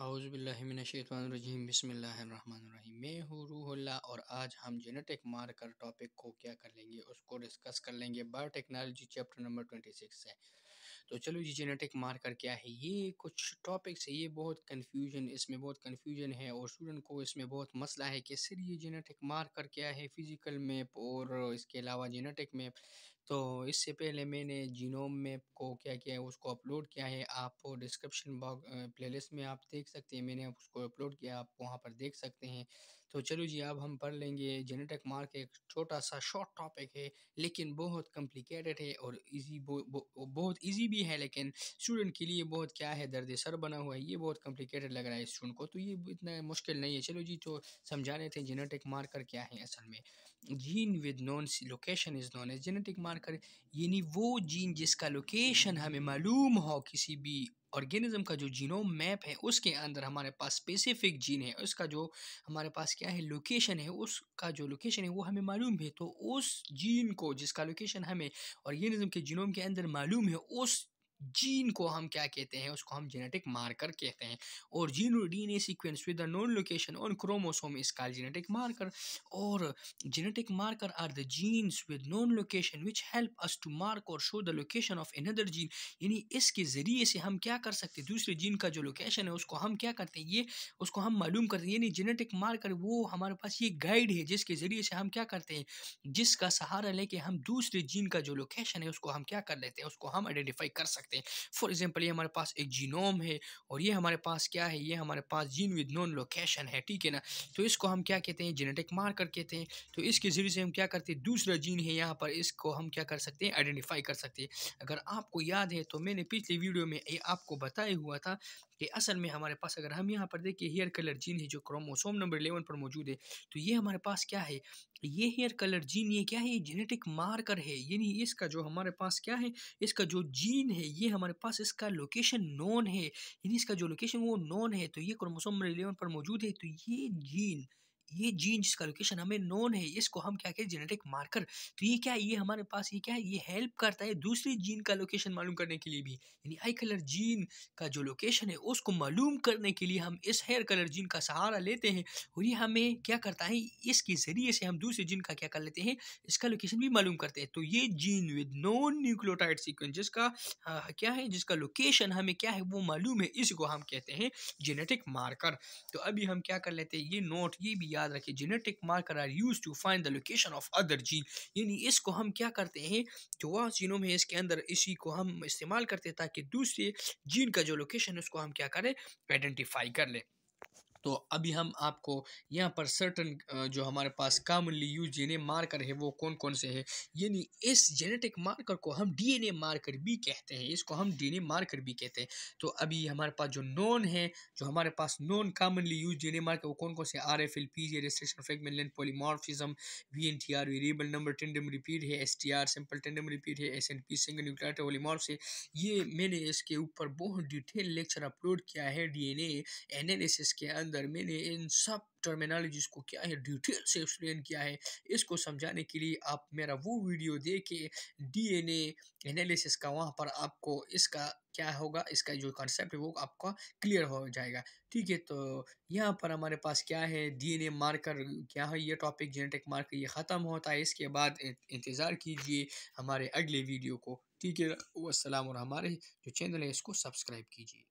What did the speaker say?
आउज़बिल्लिमिनशैतवानरजीम बसमीम मैं हूँ रूहल्ला और आज हम जेनेटिक मार्कर टॉपिक को क्या कर लेंगे उसको डिस्कस कर लेंगे biotechnology chapter number twenty six है तो चलो जी जेनेटिक मार्कर क्या है ये कुछ टॉपिक्स है ये बहुत कन्फ्यूजन इसमें बहुत कन्फ्यूजन है और स्टूडेंट को इसमें बहुत मसला है कि सर ये जेनेटिक मार्कर क्या है फिज़िकल मैप और इसके अलावा जेनेटिक मैप तो इससे पहले मैंने जीनोम मैप को क्या किया है उसको अपलोड किया है आप डिस्क्रिप्शन बॉक्स प्लेलिस्ट में आप देख सकते हैं मैंने उसको अपलोड किया आप वहाँ पर देख सकते हैं तो चलो जी अब हम पढ़ लेंगे जेनेटिक मार्क एक छोटा सा शॉर्ट टॉपिक है लेकिन बहुत कम्प्लिकेटेड है और इजी बहुत इजी भी है लेकिन स्टूडेंट के लिए बहुत क्या है दर्द सर बना हुआ है ये बहुत कम्प्लिकेटेड लग रहा है स्टूडेंट को तो ये इतना मुश्किल नहीं है चलो जी तो समझाने थे जेनेटिक मार्कर क्या है असल में gene with known location is known as genetic mark इस्तेमाल करें यानी वो जीन जिसका लोकेशन हमें मालूम हो किसी भी ऑर्गेनिज्म का जो जीनोम मैप है उसके अंदर हमारे पास स्पेसिफिक जीन है उसका जो हमारे पास क्या है लोकेशन है उसका जो लोकेशन है वो हमें मालूम है तो उस जीन को जिसका लोकेशन हमें ऑर्गेनिज्म के जीनोम के अंदर मालूम है उस जीन को हम क्या कहते हैं उसको हम जेनेटिक मार्कर कहते हैं और जीन और a sequence with the known location on chromosome is called genetic marker और genetic marker are the genes with known location which help us to mark और show the location of another gene यानी इसके ज़रिए से हम क्या कर सकते हैं दूसरे जीन का जो लोकेशन है उसको हम क्या करते हैं ये उसको हम मालूम करते हैं यानी जेनेटिक मार्कर वो हमारे पास ये गाइड है जिसके ज़रिए से हम क्या करते हैं जिसका सहारा लेके हम दूसरे जीन का जो लोकेशन है उसको हम क्या कर लेते हैं उसको हम आइडेंटिफाई कर सकते हैं सकते हैं फॉर एग्जाम्पल ये हमारे पास एक जीनोम है और ये हमारे पास क्या है ये हमारे पास जीन विद नॉन लोकेशन है ठीक है ना तो इसको हम क्या कहते हैं जेनेटिक मार्कर कहते हैं तो इसके ज़रिए से हम क्या करते हैं दूसरा जीन है यहाँ पर इसको हम क्या कर सकते हैं आइडेंटिफाई कर सकते हैं अगर आपको याद है तो मैंने पिछले वीडियो में ये आपको बताया हुआ था कि असल में हमारे पास अगर हम यहाँ पर देखें हेयर कलर जीन है जो क्रोमोसोम नंबर इलेवन पर मौजूद है तो ये हमारे पास क्या है ये हेयर कलर जीन ये क्या है ये जेनेटिक मार्कर है यानी इसका जो हमारे पास क्या है इसका जो जीन है ये हमारे पास इसका लोकेशन नॉन है यानी इसका जो लोकेशन वो नॉन है तो ये क्रोमोसोम नंबर इलेवन पर मौजूद है तो ये जीन ये जीन जिसका लोकेशन हमें नोन है इसको हम क्या कहें जेनेटिक मार्कर तो ये क्या है ये हमारे पास ये क्या है ये हेल्प करता है दूसरे जीन का लोकेशन मालूम करने के लिए भी यानी आई कलर जीन का जो लोकेशन है उसको मालूम करने के लिए हम इस हेयर कलर जीन का सहारा लेते हैं और ये हमें क्या करता है इसके ज़रिए से हम दूसरे जीन का क्या कर लेते हैं इसका लोकेशन भी मालूम करते हैं तो ये gene with known nucleotide sequence जिसका आ, क्या है जिसका लोकेशन हमें क्या है वो मालूम है इसको हम कहते हैं जेनेटिक मार्कर तो अभी हम क्या कर लेते हैं ये नोट ये भी याद रखिए genetic marker are used to find the location of other gene यानी इसको हम क्या करते हैं जो वह जीनों में इसके अंदर इसी को हम इस्तेमाल करते हैं ताकि दूसरे जीन का जो लोकेशन है उसको हम क्या करें आइडेंटिफाई कर लें तो अभी हम आपको यहाँ पर सर्टन जो हमारे पास कामनली यूज ए मार्कर है वो कौन कौन से है यानी इस जेनेटिक मार्कर को हम डीएनए मार्कर भी कहते हैं इसको हम डीएनए मार्कर भी कहते हैं तो अभी हमारे पास जो नॉन है जो हमारे पास known commonly used gene marker वो कौन कौन से R F L P G restriction fragment length V N T R variable number tandem repeat है S T R simple tandem repeat है S N P single nucleotide polymorph ये मैंने इसके ऊपर बहुत डिटेल लेक्चर अपलोड किया है D N A analysis के अंदर अंदर मैंने इन सब टर्मिनोलॉजीज को क्या है डिटेल से एक्सप्लेन किया है इसको समझाने के लिए आप मेरा वो वीडियो देखे डीएनए एनालिसिस का वहाँ पर आपको इसका क्या होगा इसका जो कॉन्सेप्ट है वो आपका क्लियर हो जाएगा ठीक है तो यहाँ पर हमारे पास क्या है डीएनए मार्कर क्या है ये टॉपिक जेनेटिक मार्कर ये ख़त्म होता है इसके बाद इंतज़ार कीजिए हमारे अगले वीडियो को ठीक है वसलम और हमारे जो चैनल है इसको सब्सक्राइब कीजिए